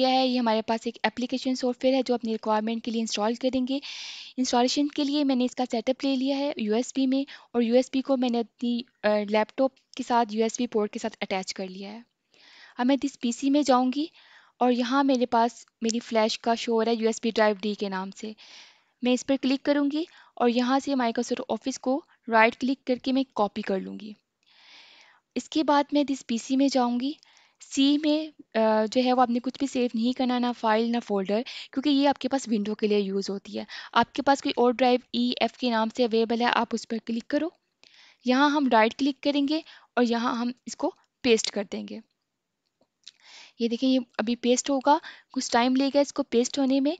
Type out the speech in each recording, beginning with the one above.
किया है ये हमारे पास एक एप्लीकेशन सॉफ्टवेयर है जो अपनी रिक्वायरमेंट के लिए इंस्टॉल करेंगे इंस्टॉलेशन के लिए मैंने इसका सेटअप ले लिया है यू में और यू को मैंने अपनी लैपटॉप के साथ यू पोर्ट के साथ अटैच कर लिया है अब मैं इस पी में जाऊँगी और यहाँ मेरे पास मेरी फ्लैश का शोर है यूएसबी ड्राइव डी के नाम से मैं इस पर क्लिक करूँगी और यहाँ से माइक्रोसॉफ्ट ऑफिस को राइट क्लिक करके मैं कॉपी कर लूँगी इसके बाद मैं दिस पीसी में जाऊँगी सी में जो है वो आपने कुछ भी सेव नहीं करना ना फाइल ना फ़ोल्डर क्योंकि ये आपके पास विंडो के लिए यूज़ होती है आपके पास कोई और ड्राइव ई एफ के नाम से अवेलेबल है आप उस पर क्लिक करो यहाँ हम राइट क्लिक करेंगे और यहाँ हम इसको पेस्ट कर देंगे ये देखें ये अभी पेस्ट होगा कुछ टाइम लेगा इसको पेस्ट होने में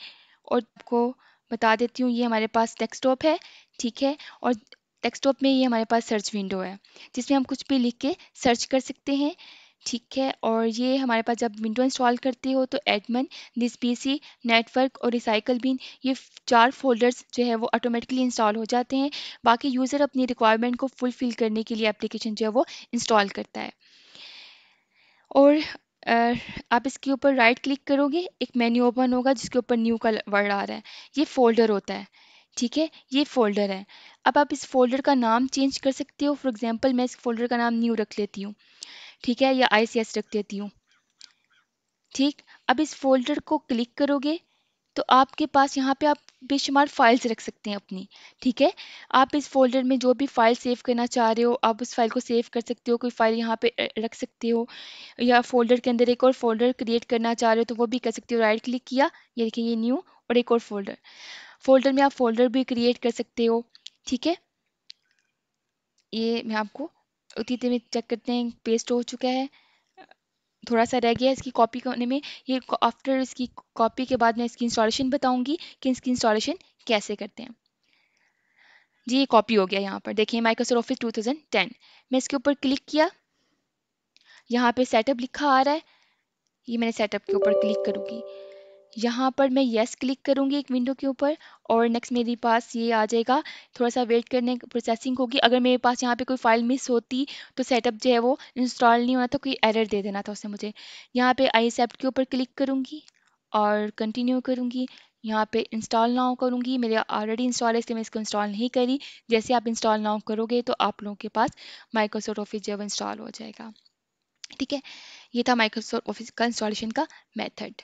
और आपको बता देती हूँ ये हमारे पास डेस्कटॉप है ठीक है और डेस्कटॉप में ये हमारे पास सर्च विंडो है जिसमें हम कुछ भी लिख के सर्च कर सकते हैं ठीक है और ये हमारे पास जब विंडो इंस्टॉल करते हो तो एडमन दिस पीसी नेटवर्क और रिसाइकल बिन ये चार फोल्डर्स जो है वो ऑटोमेटिकली इंस्टॉल हो जाते हैं बाकी यूज़र अपनी रिक्वायरमेंट को फुलफ़िल करने के लिए एप्लीकेशन जो है वो इंस्टॉल करता है और आप इसके ऊपर राइट क्लिक करोगे एक मेन्यू ओपन होगा जिसके ऊपर न्यू का वर्ड आ रहा है ये फोल्डर होता है ठीक है ये फोल्डर है अब आप इस फोल्डर का नाम चेंज कर सकते हो फॉर एग्जांपल मैं इस फोल्डर का नाम न्यू रख लेती हूँ ठीक है या आई रख देती हूँ ठीक अब इस फोल्डर को क्लिक करोगे तो आपके पास यहाँ पे आप बेशुमार फाइल्स रख सकते हैं अपनी ठीक है आप इस फोल्डर में जो भी फाइल सेव करना चाह रहे हो आप उस फाइल को सेव कर सकते हो कोई फाइल यहाँ पे रख सकते हो या फोल्डर के अंदर एक और फोल्डर क्रिएट करना चाह रहे हो तो वो भी कर सकते हो राइट क्लिक किया ये देखिए ये न्यू और एक और फोल्डर फोल्डर में आप फोल्डर भी क्रिएट कर सकते हो ठीक है ये मैं आपको उतनी देर में चेक करते हैं पेस्ट हो चुका है थोड़ा सा रह गया इसकी कॉपी करने में ये आफ्टर इसकी कॉपी के बाद मैं इसकी इंस्टॉलेशन बताऊंगी कि इसकी इंस्टॉलेशन कैसे करते हैं जी ये कॉपी हो गया यहाँ पर देखिए माइक्रोसॉफ्ट ऑफिस 2010 मैं इसके ऊपर क्लिक किया यहाँ पे सेटअप लिखा आ रहा है ये मैंने सेटअप के ऊपर क्लिक करूँगी यहाँ पर मैं येस क्लिक करूँगी एक विंडो के ऊपर और नेक्स्ट मेरे पास ये आ जाएगा थोड़ा सा वेट करने प्रोसेसिंग होगी अगर मेरे पास यहाँ पे कोई फाइल मिस होती तो सेटअप जो है वो इंस्टॉल नहीं होना था कोई एरर दे देना था उसने मुझे यहाँ पे आई एक्सेप्ट के ऊपर क्लिक करूँगी और कंटिन्यू करूँगी यहाँ पे इंस्टॉल नाउ करूँगी मेरे ऑलरेडी इंस्टॉल है इसलिए मैं इसको इंस्टॉल नहीं करी जैसे आप इंस्टॉल नाउ करोगे तो आप लोगों के पास माइक्रोसॉफ्ट ऑफिस जो है इंस्टॉल हो जाएगा ठीक है ये था माइक्रोसॉफ्ट ऑफिस का इंस्टॉलेशन का मेथड